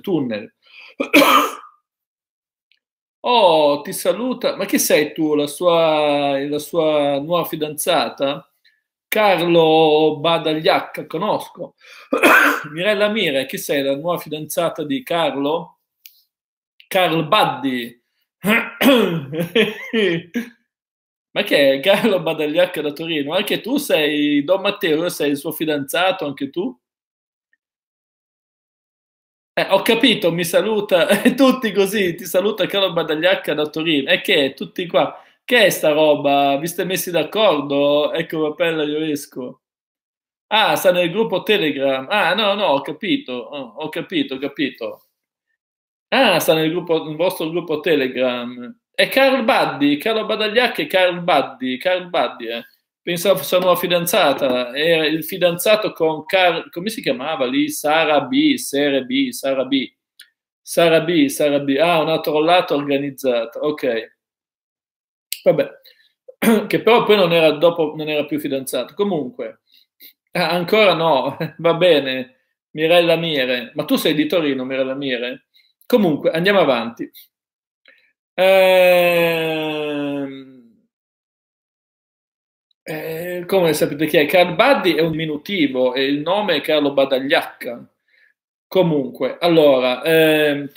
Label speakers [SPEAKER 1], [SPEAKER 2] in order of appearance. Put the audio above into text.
[SPEAKER 1] tunnel. oh, ti saluta. Ma chi sei tu? La sua, la sua nuova fidanzata? Carlo Badagliac, conosco. Mirella Mire, chi sei? La nuova fidanzata di Carlo? Carlo Baddi. Ma che è Carlo Badagliac da Torino? Anche tu sei Don Matteo, sei il suo fidanzato, anche tu? Eh, ho capito, mi saluta tutti così, ti saluta Carlo Badagliacca da Torino. E che è? Tutti qua. Che è sta roba? Vi siete messi d'accordo? Ecco Papella, io esco. Ah, sta nel gruppo Telegram. Ah, no, no, ho capito, oh, ho capito, ho capito. Ah, sta nel, gruppo, nel vostro gruppo Telegram. È Carl Buddy, Carlo Badagliacca e Carl Buddy, Carl Buddy, eh pensavo fosse la fidanzata, era il fidanzato con Car- come si chiamava lì? Sara B, Sara B, Sara B, Sara B, Sara B, ah una trollata organizzata, ok, vabbè, che però poi non era, dopo, non era più fidanzato, comunque, ah, ancora no, va bene, Mirella Mire, ma tu sei di Torino Mirella Mire? Comunque, andiamo avanti. Eh, Eh, come sapete chi è? Carl Baddi è un minutivo e il nome è Carlo Badagliacca. Comunque, allora, eh,